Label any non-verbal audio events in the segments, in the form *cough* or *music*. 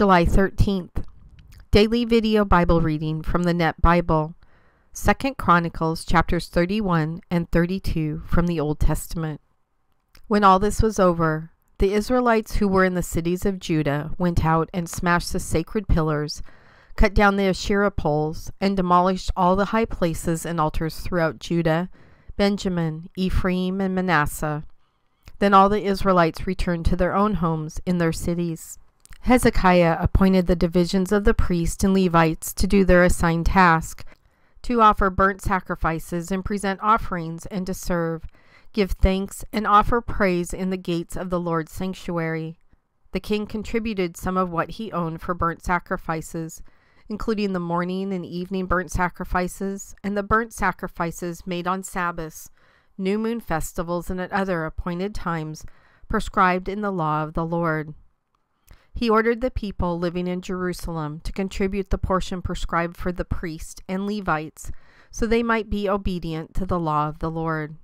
July 13th. Daily video Bible reading from the Net Bible. 2nd Chronicles chapters 31 and 32 from the Old Testament. When all this was over, the Israelites who were in the cities of Judah went out and smashed the sacred pillars, cut down the Asherah poles, and demolished all the high places and altars throughout Judah, Benjamin, Ephraim, and Manasseh. Then all the Israelites returned to their own homes in their cities. Hezekiah appointed the divisions of the priests and Levites to do their assigned task, to offer burnt sacrifices and present offerings, and to serve, give thanks, and offer praise in the gates of the Lord's sanctuary. The king contributed some of what he owned for burnt sacrifices, including the morning and evening burnt sacrifices, and the burnt sacrifices made on Sabbaths, new moon festivals, and at other appointed times prescribed in the law of the Lord. He ordered the people living in Jerusalem to contribute the portion prescribed for the priests and Levites, so they might be obedient to the law of the Lord.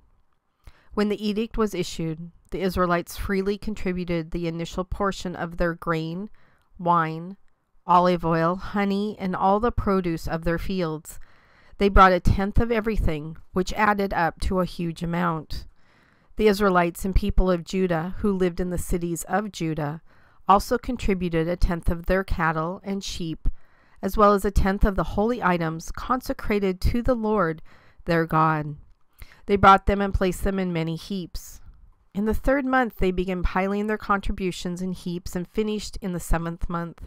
When the edict was issued, the Israelites freely contributed the initial portion of their grain, wine, olive oil, honey, and all the produce of their fields. They brought a tenth of everything, which added up to a huge amount. The Israelites and people of Judah, who lived in the cities of Judah, also contributed a tenth of their cattle and sheep, as well as a tenth of the holy items consecrated to the Lord their God. They brought them and placed them in many heaps. In the third month, they began piling their contributions in heaps and finished in the seventh month.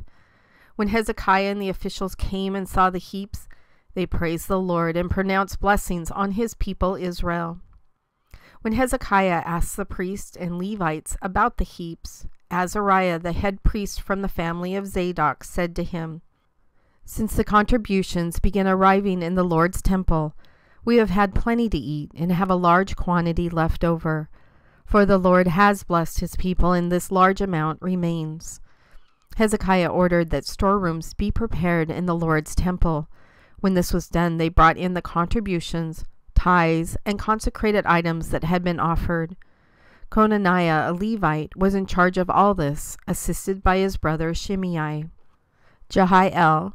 When Hezekiah and the officials came and saw the heaps, they praised the Lord and pronounced blessings on his people Israel. When Hezekiah asked the priests and Levites about the heaps, Azariah, the head priest from the family of Zadok, said to him, Since the contributions begin arriving in the Lord's temple, we have had plenty to eat and have a large quantity left over. For the Lord has blessed his people, and this large amount remains. Hezekiah ordered that storerooms be prepared in the Lord's temple. When this was done, they brought in the contributions, tithes, and consecrated items that had been offered. Conaniah, a Levite, was in charge of all this, assisted by his brother Shimei. Jehiel,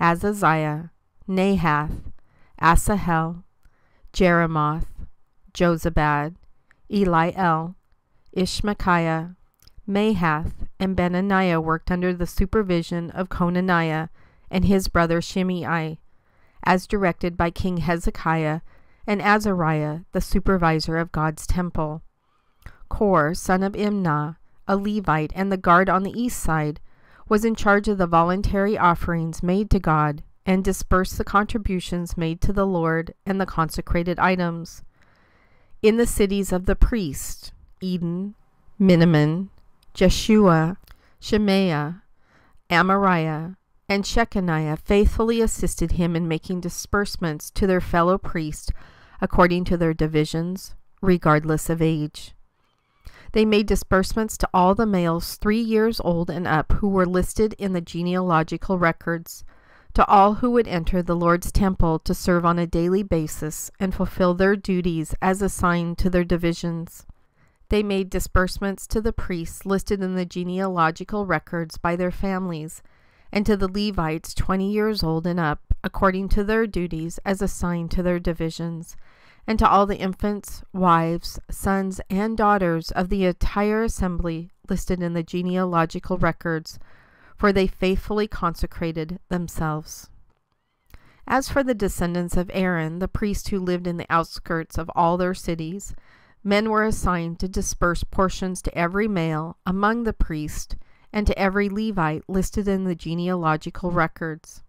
Azaziah, Nahath, Asahel, Jeremoth, Josabad, Eliel, Ishmachiah, Mahath, and Benaniah worked under the supervision of Conaniah and his brother Shimei, as directed by King Hezekiah and Azariah, the supervisor of God's temple. Kor, son of Imnah, a Levite, and the guard on the east side, was in charge of the voluntary offerings made to God and dispersed the contributions made to the Lord and the consecrated items. In the cities of the priests, Eden, Miniman, Jeshua, Shemaiah, Amariah, and Shechaniah faithfully assisted him in making disbursements to their fellow priests according to their divisions, regardless of age. They made disbursements to all the males three years old and up who were listed in the genealogical records, to all who would enter the Lord's temple to serve on a daily basis and fulfill their duties as assigned to their divisions. They made disbursements to the priests listed in the genealogical records by their families, and to the Levites twenty years old and up, according to their duties as assigned to their divisions, and to all the infants, wives, sons, and daughters of the entire assembly listed in the genealogical records, for they faithfully consecrated themselves. As for the descendants of Aaron, the priests who lived in the outskirts of all their cities, men were assigned to disperse portions to every male among the priests and to every Levite listed in the genealogical records.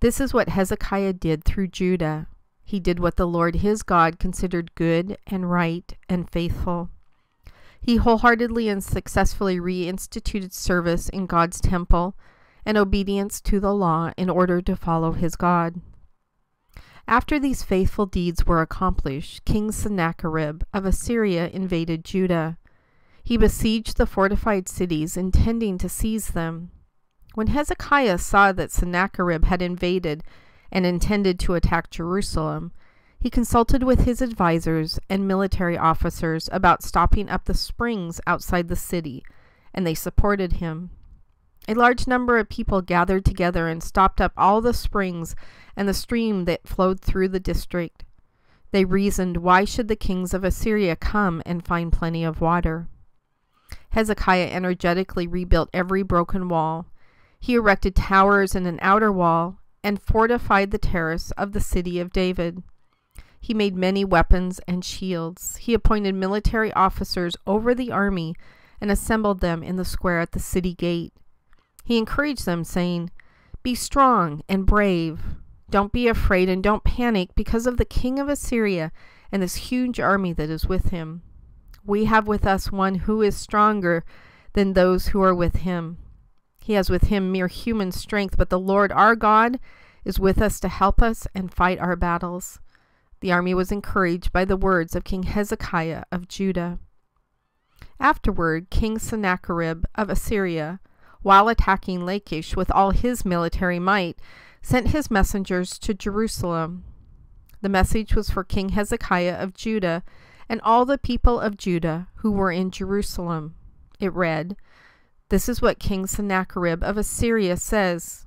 This is what Hezekiah did through Judah he did what the Lord his God considered good and right and faithful. He wholeheartedly and successfully reinstituted service in God's temple and obedience to the law in order to follow his God. After these faithful deeds were accomplished, King Sennacherib of Assyria invaded Judah. He besieged the fortified cities, intending to seize them. When Hezekiah saw that Sennacherib had invaded and intended to attack Jerusalem, he consulted with his advisers and military officers about stopping up the springs outside the city, and they supported him. A large number of people gathered together and stopped up all the springs and the stream that flowed through the district. They reasoned, Why should the kings of Assyria come and find plenty of water? Hezekiah energetically rebuilt every broken wall. He erected towers and an outer wall and fortified the terrace of the city of David. He made many weapons and shields. He appointed military officers over the army and assembled them in the square at the city gate. He encouraged them, saying, Be strong and brave. Don't be afraid and don't panic because of the king of Assyria and this huge army that is with him. We have with us one who is stronger than those who are with him he has with him mere human strength, but the Lord our God is with us to help us and fight our battles. The army was encouraged by the words of King Hezekiah of Judah. Afterward, King Sennacherib of Assyria, while attacking Lachish with all his military might, sent his messengers to Jerusalem. The message was for King Hezekiah of Judah and all the people of Judah who were in Jerusalem. It read, this is what King Sennacherib of Assyria says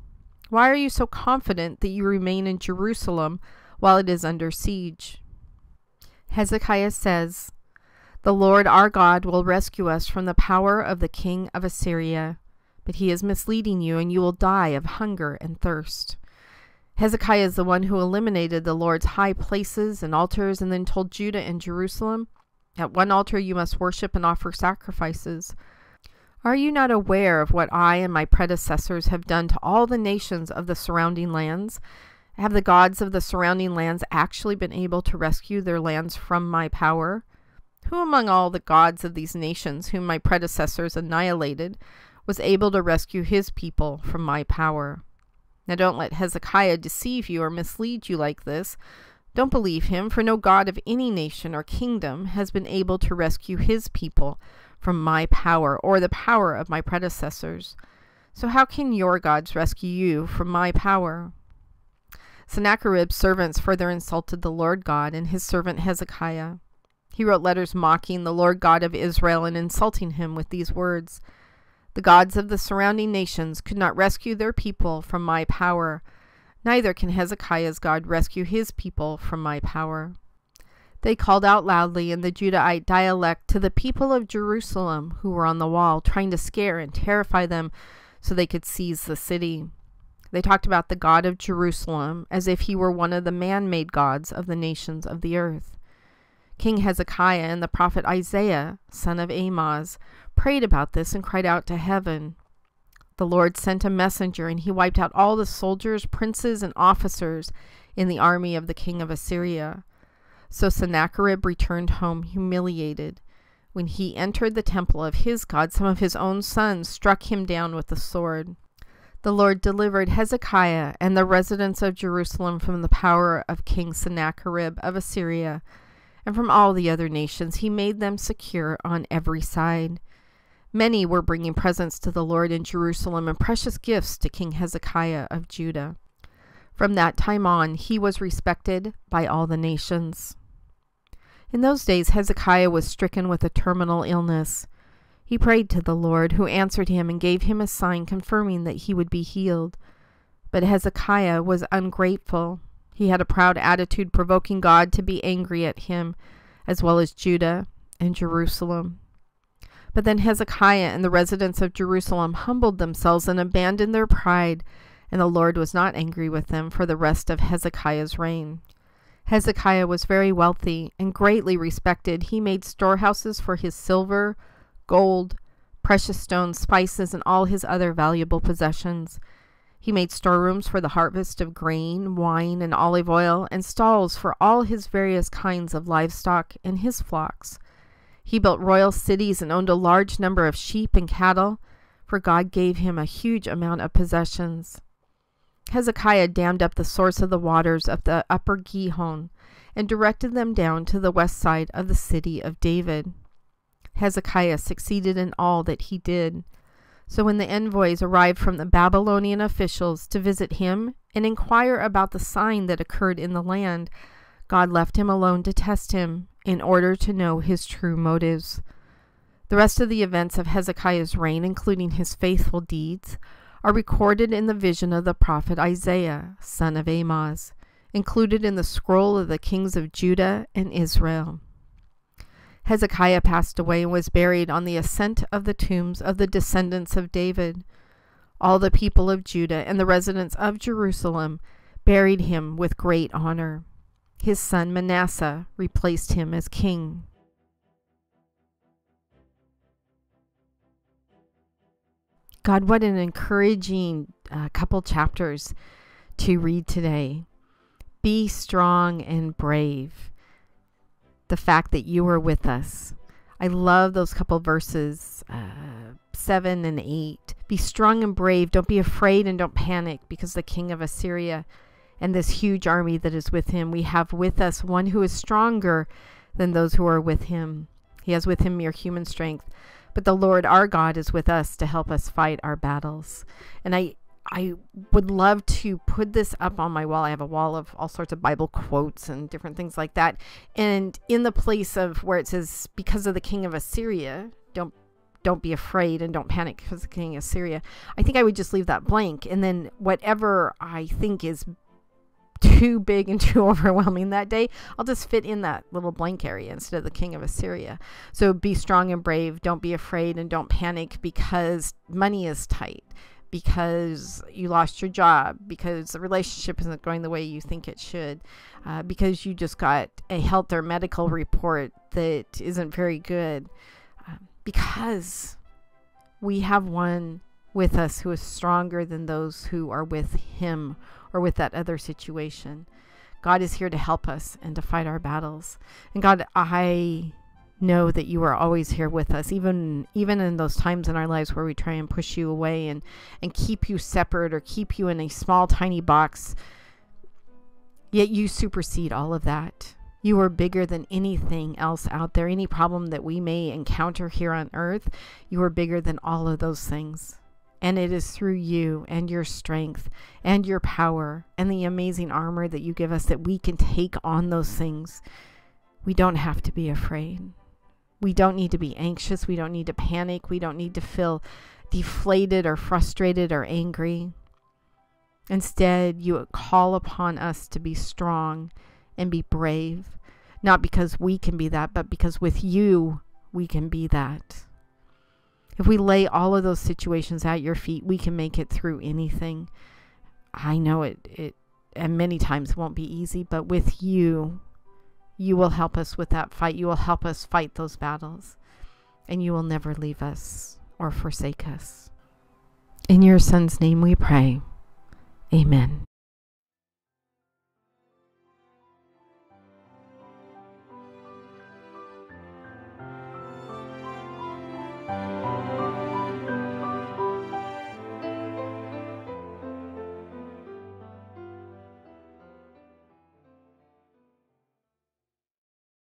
Why are you so confident that you remain in Jerusalem while it is under siege? Hezekiah says, The Lord our God will rescue us from the power of the king of Assyria, but he is misleading you, and you will die of hunger and thirst. Hezekiah is the one who eliminated the Lord's high places and altars and then told Judah and Jerusalem, At one altar you must worship and offer sacrifices. Are you not aware of what I and my predecessors have done to all the nations of the surrounding lands? Have the gods of the surrounding lands actually been able to rescue their lands from my power? Who among all the gods of these nations whom my predecessors annihilated was able to rescue his people from my power? Now don't let Hezekiah deceive you or mislead you like this. Don't believe him, for no god of any nation or kingdom has been able to rescue his people from my power or the power of my predecessors. So how can your gods rescue you from my power? Sennacherib's servants further insulted the Lord God and his servant Hezekiah. He wrote letters mocking the Lord God of Israel and insulting him with these words The gods of the surrounding nations could not rescue their people from my power, neither can Hezekiah's God rescue his people from my power. They called out loudly in the Judahite dialect to the people of Jerusalem who were on the wall, trying to scare and terrify them so they could seize the city. They talked about the God of Jerusalem as if he were one of the man made gods of the nations of the earth. King Hezekiah and the prophet Isaiah, son of Amoz, prayed about this and cried out to heaven. The Lord sent a messenger, and he wiped out all the soldiers, princes, and officers in the army of the king of Assyria. So Sennacherib returned home humiliated. When he entered the temple of his god, some of his own sons struck him down with the sword. The Lord delivered Hezekiah and the residents of Jerusalem from the power of King Sennacherib of Assyria and from all the other nations. He made them secure on every side. Many were bringing presents to the Lord in Jerusalem and precious gifts to King Hezekiah of Judah. From that time on, he was respected by all the nations. In those days, Hezekiah was stricken with a terminal illness. He prayed to the Lord, who answered him and gave him a sign confirming that he would be healed. But Hezekiah was ungrateful. He had a proud attitude, provoking God to be angry at him, as well as Judah and Jerusalem. But then Hezekiah and the residents of Jerusalem humbled themselves and abandoned their pride, and the Lord was not angry with them for the rest of Hezekiah's reign. Hezekiah was very wealthy and greatly respected. He made storehouses for his silver, gold, precious stones, spices, and all his other valuable possessions. He made storerooms for the harvest of grain, wine, and olive oil, and stalls for all his various kinds of livestock and his flocks. He built royal cities and owned a large number of sheep and cattle, for God gave him a huge amount of possessions. Hezekiah dammed up the source of the waters of the upper Gihon and directed them down to the west side of the city of David. Hezekiah succeeded in all that he did. So when the envoys arrived from the Babylonian officials to visit him and inquire about the sign that occurred in the land, God left him alone to test him in order to know his true motives. The rest of the events of Hezekiah's reign, including his faithful deeds, are recorded in the vision of the prophet Isaiah, son of Amoz, included in the scroll of the kings of Judah and Israel. Hezekiah passed away and was buried on the ascent of the tombs of the descendants of David. All the people of Judah and the residents of Jerusalem buried him with great honor. His son Manasseh replaced him as king. God, what an encouraging uh, couple chapters to read today. Be strong and brave. The fact that you are with us. I love those couple verses uh, seven and eight. Be strong and brave. Don't be afraid and don't panic because the king of Assyria and this huge army that is with him, we have with us one who is stronger than those who are with him. He has with him mere human strength but the Lord our God is with us to help us fight our battles. And I I would love to put this up on my wall. I have a wall of all sorts of Bible quotes and different things like that. And in the place of where it says, because of the king of Assyria, don't don't be afraid and don't panic because the king of Assyria, I think I would just leave that blank. And then whatever I think is too big and *laughs* too overwhelming that day, I'll just fit in that little blank area instead of the king of Assyria. So be strong and brave. Don't be afraid and don't panic because money is tight, because you lost your job, because the relationship isn't going the way you think it should, uh, because you just got a health or medical report that isn't very good, uh, because we have one with us who is stronger than those who are with him or with that other situation. God is here to help us and to fight our battles. And God, I know that you are always here with us even even in those times in our lives where we try and push you away and and keep you separate or keep you in a small tiny box yet you supersede all of that you are bigger than anything else out there any problem that we may encounter here on earth you are bigger than all of those things and it is through you and your strength and your power and the amazing armor that you give us that we can take on those things. We don't have to be afraid. We don't need to be anxious. We don't need to panic. We don't need to feel deflated or frustrated or angry. Instead, you call upon us to be strong and be brave, not because we can be that, but because with you, we can be that. If we lay all of those situations at your feet, we can make it through anything. I know it, it and many times won't be easy, but with you, you will help us with that fight. You will help us fight those battles, and you will never leave us or forsake us. In your Son's name we pray. Amen.